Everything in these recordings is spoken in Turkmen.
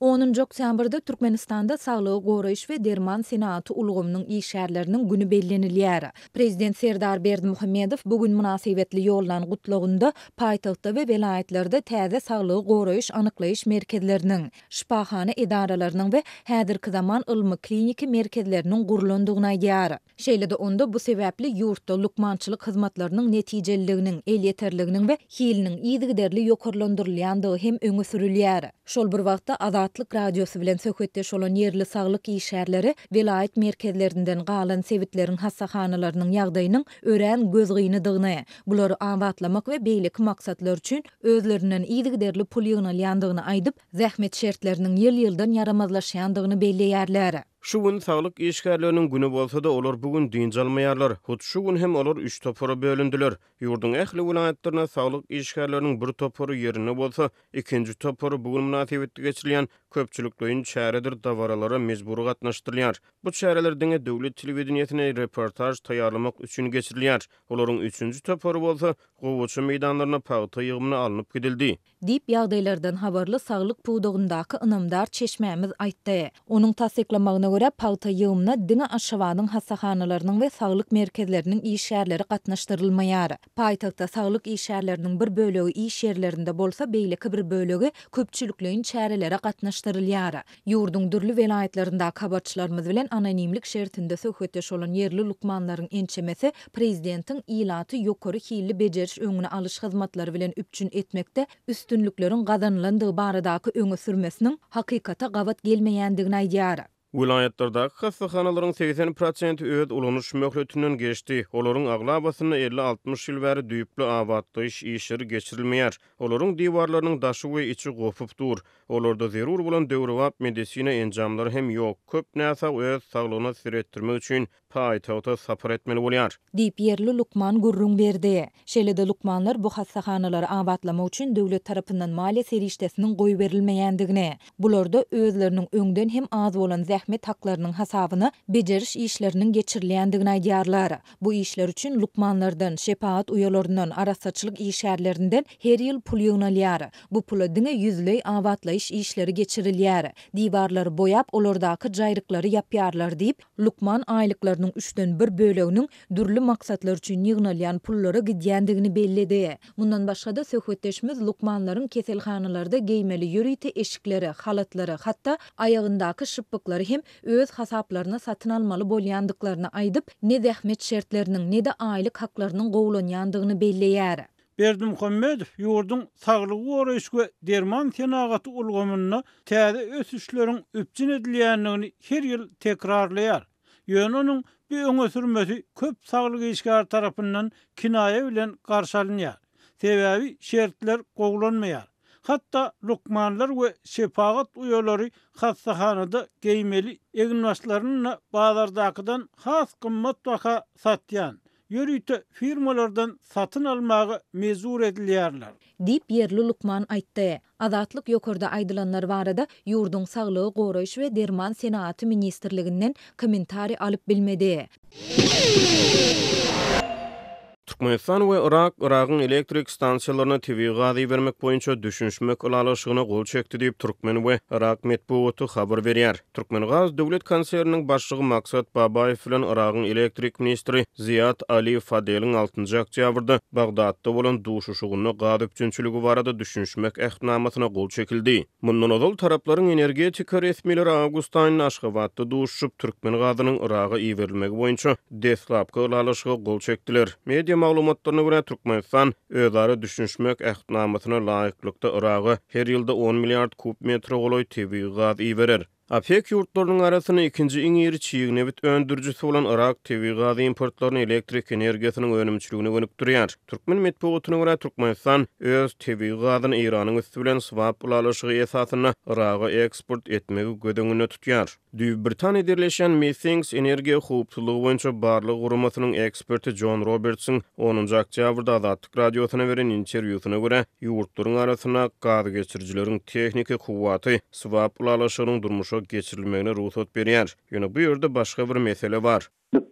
10 nji oktýabrda Türkmenistanda Saglygy goraýyş we Derman Senaty ulugymynyň işärleriniň günü bellenilýär. Prezident Serdar Berdimuhammedow bugün münasibetli ýollan gutlugynda paýtagtda we welaýatlarda täze saglygy goraýyş anyklaýyş merkezleriniň, şifahany edaralarynyň we häzirki zaman ilmi kliniki merkezleriniň gurulandygyna aýdýar. Şeýlede onda bu sebäpli ýurtda lukmançylyk hyzmatlarynyň netijeliliginiň, el ýeterliliginiň we hiliniň ýygyderli ýokurlandyrylýandygy hem öňe sürülýär. Şol bir wagtda Azatlyk radiosu bilen söhbetdeş olan yerli saglyk işärleri vilayet merkezlerinden galan sewitlerin hassahanalarynyň ýagdaýynyň örän göz gyýyny dygyny. Bular awatlamak we beýlik maksatlar üçin özlerinden iýdigderli pul ýygnalýandygyny aýdyp, zähmet şertleriniň ýyl-ýyldan ýaramazlaşýandygyny belli ýerleri. Şu gün sağlık işgərlərinin günü bolsa da olar bugün dinçalmayarlar. Hut şu gün hem olar 3 topora bölündülər. Yurdun əhli vilayətlərinə sağlık işgərlərinin bir toporu yerinə bolsa, ikinci toporu bugün münasibətli keçirilən köpçülük doyun çəridir davaralara mezburu qatnaşdırlar. Bu çərələr dinə dövlət televiziyasına reportaj təyarlamaq üçün keçirilir. Onların 3-cü töpəri bolsa, qovucu meydanlarına paltı yığımını alınıb gidildi. Dip yağdaylardan xəbərli sağlam puduğundakı inamdar çeşməmiz aytdı. Onun təsdiqləməyinə görə paltı yığımına dinə aşıvanın xəsəxanalarının və sağlam mərkəzlərinin işyərləri qatnaşdırılmayar. Paytaqda sağlam işyərlərinin bir bölüyü işyərlərində bolsa, beyləki bir bölüyü köpçülüklərin çərələrə qatnaş araştırılýar. Ýurdun dürlü welaýatlarynda kabarçylarymyz bilen anonimlik şertinde söhbetdeş olan yerli lukmanlaryň ençemesi prezidentin ýylaty yokori hilli bejeriş öňüne alış hyzmatlary bilen üpçün etmekde üstünlüklerin gazanlandygy baradaky öňe sürmesiniň hakykata gawat gelmeýändigini aýdýar. Ulanyatlarda kassa hanaların 80% öd ulanış möhletinin geçti. Oların aglabasını 50-60 yıl veri düyüplü avatta iş işir geçirilmeyer. Oların divarlarının daşı ve içi gofuf dur. Olarda zerur bulan devruvap medisina encamlar hem yok. Köp nasa öd sağlığına sirettirme üçün paý töwte sapyr etmeli bolýar. Dip yerli Lukman gurrun berdi. Şeýlede Lukmanlar bu hassahanalar awatlama üçin döwlet tarapyndan maliýe serişdesiniň goý berilmeýändigine, bularda özleriniň öňden hem az bolan zähmet haklarynyň hasabyny bejeriş işleriniň geçirilýändigine aýdýarlar. Bu işler üçin Lukmanlardan şepaat uýalarynyň arasaçylyk işärlerinden her ýyl pul ýygnalýar. Bu pula diňe ýüzlei awatlaýyş işleri geçirilýär. Diwarlary boýap olardaky jaýryklary ýapýarlar diýip Lukman aýlyklaryny 3-den 1 böleginiň dürli maksatlar üçin ýygnalýan pullary gidýändigini belledi. Mundan başga da söhbetdeşmiz Lukmanlaryň keselhanalarda geýmeli ýöriti eşikleri, xalatları, hatda aýagyndaky şıppyklary hem öz hasaplaryna satyn almaly bolýandyklaryny aýdyp, ne zähmet şertleriniň, ne de aýlyk haklarynyň gowlanýandygyny belläýär. Berdim Khomedov yurdun sağlığı orayış derman tenagatı ulgamını täze ösüşleriň öpçin edilýändigini her yıl tekrarlayar. Yönünün ýetdi öňe sürmesi köp saglyk işgär tarapyndan kinaya bilen garşalynýa. Sebäbi şertler goýulmaýa. Hatta lukmanlar we şefaqat uýolary hassahanada geýmeli egnwaslaryny bazardakydan has gymmat baha satýan. Yürüte firmalardan satın almağı mezur edilýärler. Dip yerli Lukman aýtdy. Azatlyk ýokurda aýdylanlar barada ýurdun saglygy qorayış we derman senaaty ministrliginden komentari alyp bilmedi. Türkmenistan we Irak Iraqyň elektrik stansiýalaryna TV gazy bermek boýunça düşünşme kulalyşygyna gol çekdi diýip Türkmen we Irak medpuwaty habar berýär. Türkmen gaz döwlet konserniň başlygy Maksat Babaýew bilen Iraqyň elektrik ministri Ziyad Ali Fadelin 6-njy oktýabrda Bagdadda bolan duşuşygyna gadyp çünçüligi barada düşünüşmek ähdnamasyna gol çekildi. Mundan ol taraplaryň energetika resmileri Awgustanyň aşgabatda duşuşup Türkmen gazynyň Iraqa iýerilmegi boýunça deslapka kulalyşygy gol çekdiler. Media maglumatlaryna görä Türkmenistan özleri düşünmek ähtnamatyna laýyklykda Iragy her ýylda 10 milliard kub metr goly tebigat iberer. Afek yurtlarının arasını ikinci iň ýeri çygyny nevit öndürji bolan Irak tewi gazy importlaryny elektrik energiýasynyň önümçiligine gönüp durýar. Türkmen medpowatyny we Türkmenistan öz tewi gazyny Iranyň üstü bilen swap ulalyşygy esasyna Iraga eksport etmegi gödüňüne tutýar. Düýü Britaniýa derleşen Methinks energiýa howpsuzlygy boýunça barlyk gurumatynyň eksperti John Robertson 10-njy oktýabrda Azatlyk radiosyna beren interwýusyna görä ýurtlaryň arasyna gaz geçirjileriniň tehniki howaty swap ulalyşygynyň durmuş ýaşaýan geçirilmegine ruhsat berýär. Ýöne bu ýerde başga bir mesele bar. Bu ýerde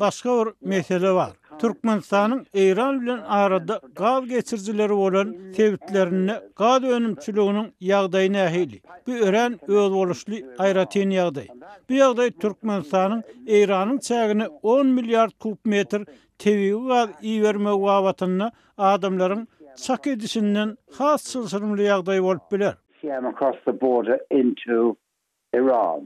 başga bir mesele bar. Türkmenistanyň Eýran bilen arada gaw geçirjileri bolan täwitlerini gaw önümçüliginiň ýagdaýyna ähli. Bu ören öwül boluşly aýratyn ýagdaý. Bu ýagdaý Türkmenistanyň Eýranyň çägini 10 milliard kubmetr tebigi gal iyi verme gawatyny adamlaryň çak edişinden has sylsyrmly ýagdaý bolup biler. Iran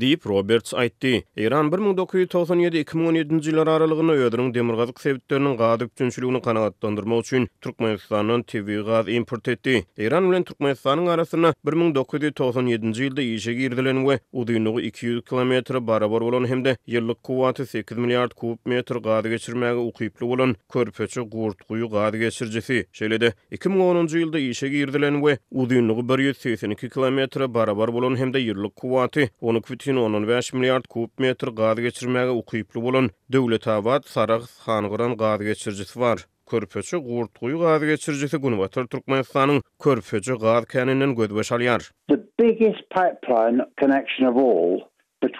Deep Roberts aýtdy. Iran 1997-2017-nji ýyllar aralygyna öýdürüň demirgazyk sebitlerini gadyp tünçüligini kanagatlandyrmak üçin Türkmenistanyň TV gaz import etdi. Iran bilen Türkmenistanyň arasyna 1997-nji ýylda ýeşe girdilen we uzunlygy 200 kilometr barabar bolan hemde ýyllyk kuwaty 8 milliard kub metr gaz geçirmäge ukyply bolan körpeçe gurt gaz geçirjisi. Şeýlede 2010-njy ýylda ýeşe girdilen we uzunlygy 182 kilometr barabar bolan hemde ýyllyk kuwaty 10 15 milyard kub metr gaz geçirmäge ukyplu bolan döwlet awat sarag xanqaran gaz geçirjisi bar. Körpöçü gurtguy gaz geçirjisi Gunbatar Türkmenistanyň körpöçü gaz kanynyň gödbeş alýar. The biggest pipeline connection of all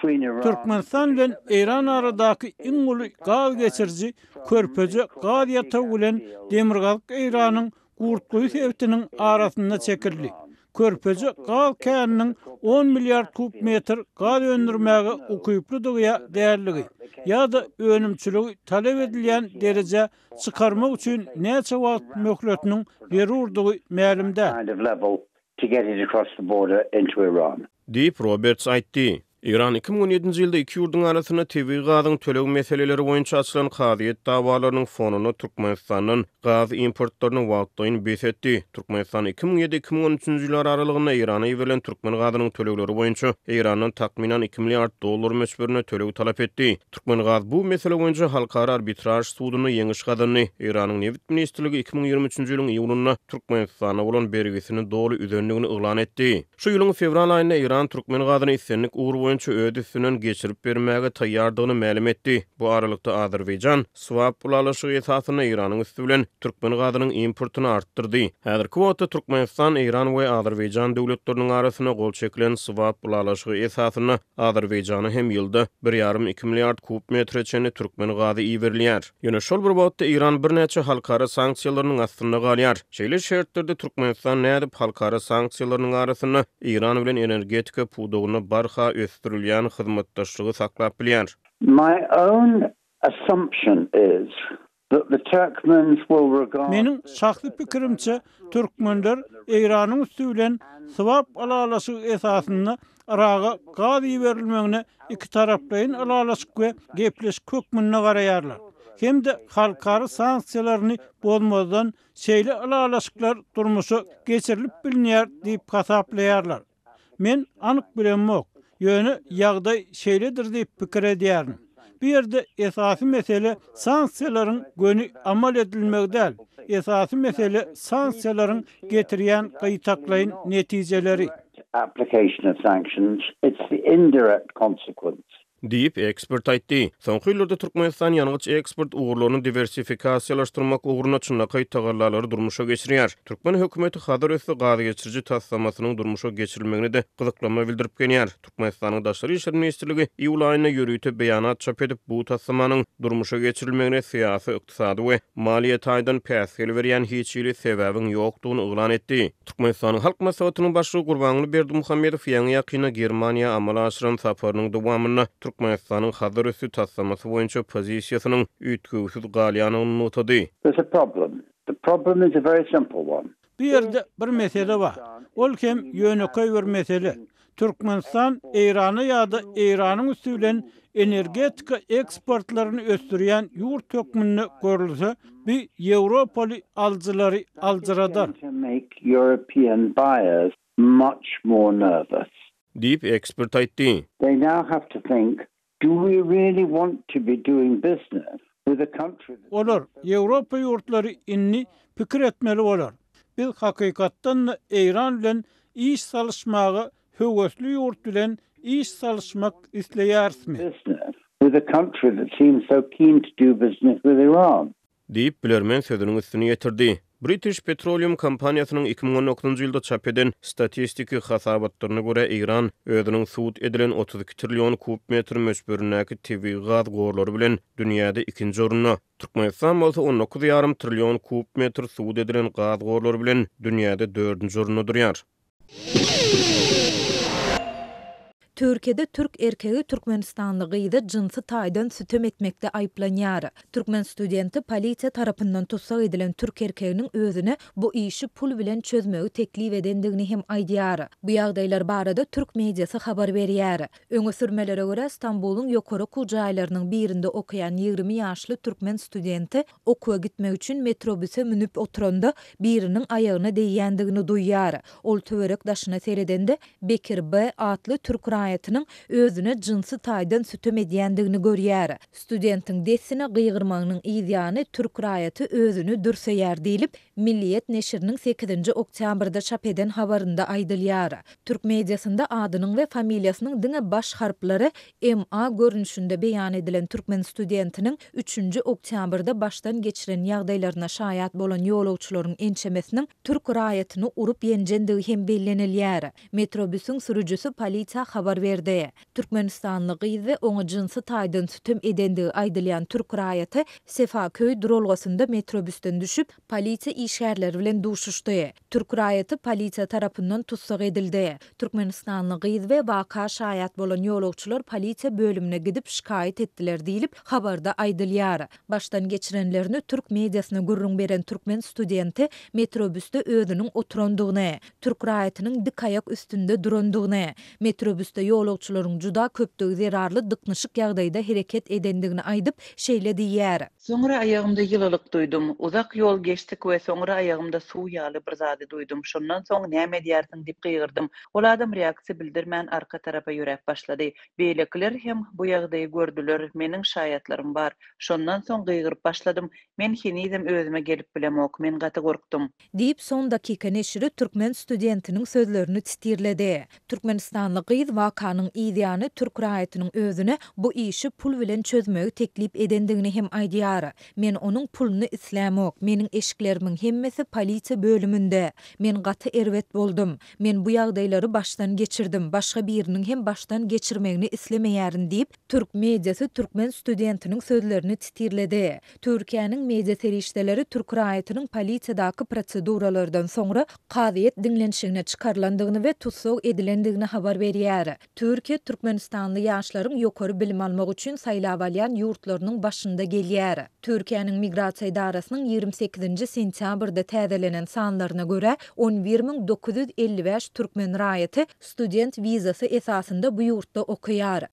Iran Türkmenistan bilen Iran arasyndaky iň uly gaz geçirji körpöçü gaz ýatawulen demir Iranyň gurtguy arasynda Körpözü gal kärnin 10 milyard kub metr gal öndürmäge ukuyplu dugya değerligi. Ya da önümçülügü talep edilen derece çıkarma üçün näçe wagt möhletnin berurdugy mälimde. Deep Roberts IT Iran 2017-nji ýylda iki ýurdun arasyna TV gazyň töleg meseleleri boýunça açylan kadiýet dawalarynyň fonuny Türkmenistanyň gaz importlaryny wagtyn besetdi. Türkmenistan 2007-2013-nji ýyllar aralygynda İrana ýerilen türkmen gazynyň tölegleri boýunça İrandan takminan 2 milliard dollar meşberine töleg talap etdi. Türkmen gaz bu mesele boýunça halkara arbitraj sudyny ýeňiş gadyny Iranyň Newt ministrligi 2023-nji ýylyň iýununda Türkmenistana bolan bergisini doly üzenligini ýygnan etdi. Şu ýylyň fevral aýynda Iran türkmen gazyny issenlik ugur oýunçu öýde üstünden geçirip bermäge tayyardığını mälim etdi. Bu aralıkta Azerbaýjan swap pul alyşy ýetasyny Iranyň üstü bilen türkmen gazynyň importunu artdyrdy. Häzir kwota Türkmenistan, Iran we Azerbaýjan döwletleriniň arasyna gol çekilen swap pul alyşy ýetasyny hem ýylda 1,5-2 milliard kub metre çeni türkmen gazy iýerlýär. Ýöne şol bir wagtda Iran bir näçe halkara sanksiýalarynyň astyna qalyar. Şeýle şertlerde Türkmenistan näde halkara sanksiýalarynyň arasını Iran bilen energetika puudugyny barha üstü tekşirilýän hyzmatdaşlygy saklap bilýär. My own assumption is that the Turkmen will regard Men şahsy pikirimçe türkmenler Eýranyň üstü bilen swap alalasy esasyny arağa gady berilmegine iki taraplaryň alalasy we gepleş kökmünne garaýarlar. Hem de halkary sanksiýalaryny bolmazdan şeýle alalasyklar durmuşy geçirilip bilinýär diýip hasaplaýarlar. Men anyk bilen mok yönü yağday şeylidir deyip pikir ediyar. Bir de esasi mesele sansiyaların gönü amal edilmek değil. Esasi mesele sansiyaların getiriyen kayıtaklayın neticeleri. Application of sanctions, it's the indirect consequence diýip ekspert aýtdy. Soňky ýyllarda Türkmenistan ýanygyç eksport ugurlaryny diversifikasiýalaşdyrmak ugruna çynna kaýt tagallalary durmuşa geçirýär. Türkmen hökümeti hazır ösü gaýy geçirji durmuşa geçirilmegine de gyzyklama bildirip gelýär. Türkmenistanyň daşary işler ministrligi iýul aýyna ýürüýte beýanat çap edip bu taslamanyň durmuşa geçirilmegine siýasy, ykdysady we maliýe taýdan päsgel berýän hiç ýeri sebäbiň ýokdugyny oglan etdi. Türkmenistanyň halk maslahatynyň başçy Gurbanly Berdimuhammedow ýaňy ýakyna Germaniýa amala aşyran saparynyň dowamyny Türkmenistanyň hazyr üstü taslaması boýunça pozisiýasynyň ütgüsiz galýanyny notady. There's problem. The problem is a very simple one. Bir ýerde bir mesele bar. Ol kim ýönekäý bir mesele. Türkmenistan Eýrany ýa-da Eýranyň üstünden energetika eksportlaryny östürýän ýurt tökmünni görülse, bir Ýewropaly alçylary aljyradan. Make European buyers much more nervous. deyip ekspert aýtdy. now have Olar, Ýewropa ýurtlary inni pikir etmeli olar. Bil hakykatdan Eýran bilen iş salyşmagy höwesli ýurt bilen iş salyşmak isleýärsmi? with a country that seems so keen Iran. Deyip bilermen sözünün üstünü yetirdi. British Petroleum kompaniýasynyň 2019-njy ýylda çap edilen statistiki hasabatlaryna görä Iran özüniň suwut edilen 32 trilyon kub metr möçberindäki tebi gaz gorlary bilen dünýäde 2-nji orunda, Türkmenistan bolsa 19,5 trilion kub metr suwut edilen gaz gorlary bilen dünýäde 4-nji orunda Türkiye'de Türk erkeği Türkmenistanlı gıydı cinsi taydan sütüm etmekte ayıplanyar. Türkmen studenti polisiya tarafından tutsak edilen Türk erkeğinin özüne bu işi pul bilen çözmeyi teklif edendiğini hem aydiyar. Bu yağdaylar barada Türk medyası haber veriyar. Öngü sürmelere göre İstanbul'un yokoru kucaylarının birinde okuyan 20 yaşlı Türkmen studenti okuya gitme üçün metrobüse münüp oturanda birinin ayağına değiyendiğini duyar. Ol tüverek daşına seyredende Bekir B. adlı Türk cinayetinin özüne cinsi taydan sütüm ediyendigini görüyer. Studentin desine gıyırmanın izyanı Türk rayeti özünü dürseyer deyilip Milliyet Neşirinin 8. oktyabrda çap eden havarında aydılyar. Türk medyasında adının ve familiyasının dine baş harpları MA görünüşünde beyan edilen Türkmen studentinin 3. oktyabrda baştan geçiren yağdaylarına şayat bolan yolovçuların ençemesinin Türk rayetini urup yencendiği hem bellenilyar. Metrobüsün sürücüsü Palita havarında habar berdi. Türkmenistanlı gyzy oňa jinsi taýdan tutum edendi aýdylýan türk raýaty Sefa köý durulgysynda metrobüsden düşüp polisiýa işgärler bilen duşuşdy. Türk raýaty polisiýa tarapyndan tutsak edildi. Türkmenistanlı gyz we baka şahyat bolan ýolagçylar polisiýa bölümine gidip şikayet etdiler diýilip habarda aýdylýar. Baştan geçirenlerini türk mediasyna gurrun beren türkmen studenti metrobüste özüniň oturandygyny, türk raýatynyň dikayak üstünde durandygyny, metrobüste yoğlukçuların cüda köptöğü zerarlı dıknışık yağdayda hareket edendiğini aydıp şeyle diyer. Sonra ayağımda yılılık duydum. Uzak yol geçtik ve sonra ayağımda su yağlı bir zade duydum. Şundan son ne mediyarsın dip kıyırdım. Oladım reaksi bildirmen arka tarafa yürek başladı. Beylikler hem bu yağdayı gördüler. Menin şayetlerim var. Şundan son kıyırıp başladım. Men hinizim özüme gelip bilem ok. Men gati korktum. Deyip son dakika neşiri Türkmen studentinin sözlerini titirledi. Türkmenistanlı gıyız va Kakanyň ideýany türk raýatynyň özüne bu işi pul bilen çözmegi teklip edendigini hem aydiyarı. Men onun pulunu islämi ok. menin eşiklerimiň hemmesi polisiýa bölümünde. Men gaty ervet boldum. Men bu ýagdaýlary başdan geçirdim. Başga birinin hem başdan geçirmegini islemeýärin deyip, türk mediýasy türkmen studentinin sözlerini titirledi. Türkiýanyň media terişdeleri türk raýatynyň polisiýadaky proseduralardan sonra qadyet dinlenişine çıkarlandığını ve tutsuk edilendigini habar berýär. Türkiye Türkmenistanlı yaşlarım yokarı bilim alma üçün sayılavalyan yurtlarının başında geliyar. Türkiye'nin migrasiya idarasının 28. sentyabrda tədələnən sanlarına görə 11.955 Türkmen rayeti student vizası esasında bu yurtta okuyar.